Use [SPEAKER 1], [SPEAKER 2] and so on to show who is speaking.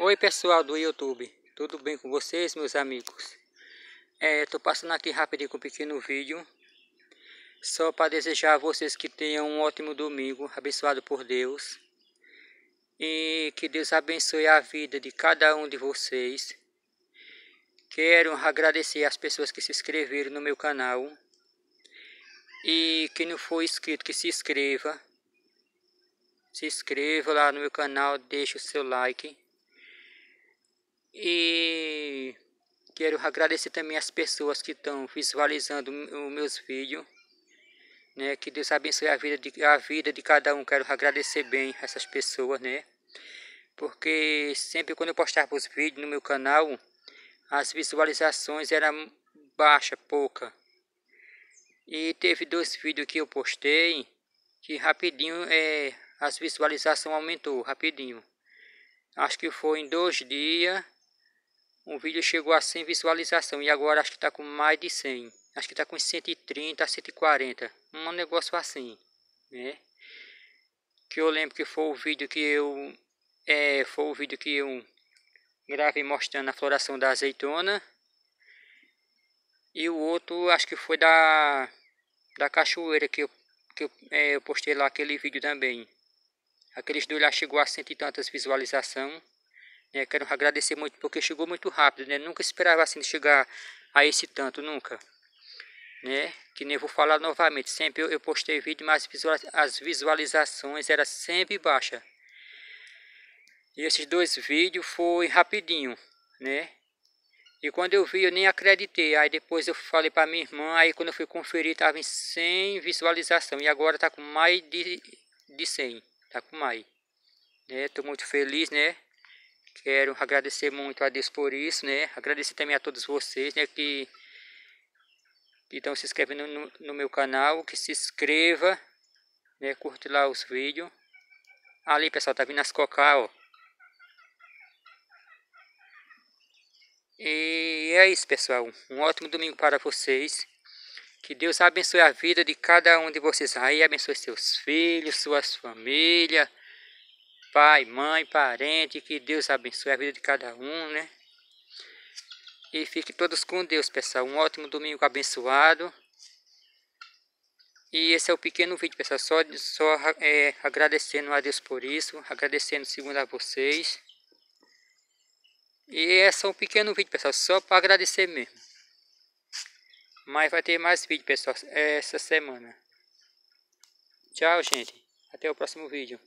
[SPEAKER 1] Oi pessoal do YouTube, tudo bem com vocês meus amigos? Estou é, passando aqui rapidinho com um pequeno vídeo Só para desejar a vocês que tenham um ótimo domingo, abençoado por Deus E que Deus abençoe a vida de cada um de vocês Quero agradecer as pessoas que se inscreveram no meu canal E quem não for inscrito que se inscreva se inscreva lá no meu canal, deixe o seu like e quero agradecer também as pessoas que estão visualizando os meus vídeos. Né? Que Deus abençoe a vida, de, a vida de cada um. Quero agradecer bem essas pessoas, né? Porque sempre quando eu postava os vídeos no meu canal, as visualizações eram baixa, pouca. E teve dois vídeos que eu postei que rapidinho é, as visualizações aumentou rapidinho. Acho que foi em dois dias um vídeo chegou a 100 visualizações e agora acho que está com mais de 100. Acho que está com 130 a 140. Um negócio assim, né? Que eu lembro que foi o vídeo que eu... É, foi o vídeo que eu gravei mostrando a floração da azeitona. E o outro acho que foi da, da cachoeira que eu, que eu, é, eu postei lá aquele vídeo também. Aqueles dois lá chegou a cento e tantas visualizações. Né? Quero agradecer muito porque chegou muito rápido, né? Nunca esperava assim chegar a esse tanto, nunca. Né? Que nem vou falar novamente, sempre eu, eu postei vídeo, mas visual, as visualizações era sempre baixa. E esses dois vídeos foi rapidinho, né? E quando eu vi, eu nem acreditei. Aí depois eu falei para minha irmã, aí quando eu fui conferir, tava em 100 visualização. E agora está com mais de, de 100. Está com mais. Né? Tô muito feliz, né? Quero agradecer muito a Deus por isso, né? Agradecer também a todos vocês, né? Que, que estão se inscrevendo no, no meu canal, que se inscreva, né? Curte lá os vídeos. Ali, pessoal, tá vindo as cocá, ó. E é isso, pessoal. Um ótimo domingo para vocês. Que Deus abençoe a vida de cada um de vocês aí, abençoe seus filhos, suas famílias, pai, mãe, parente, que Deus abençoe a vida de cada um, né? E fiquem todos com Deus, pessoal. Um ótimo domingo abençoado. E esse é o pequeno vídeo, pessoal. Só, só é, agradecendo a Deus por isso. Agradecendo, segundo a vocês. E é um pequeno vídeo, pessoal. Só para agradecer mesmo. Mas vai ter mais vídeo, pessoal, essa semana. Tchau, gente. Até o próximo vídeo.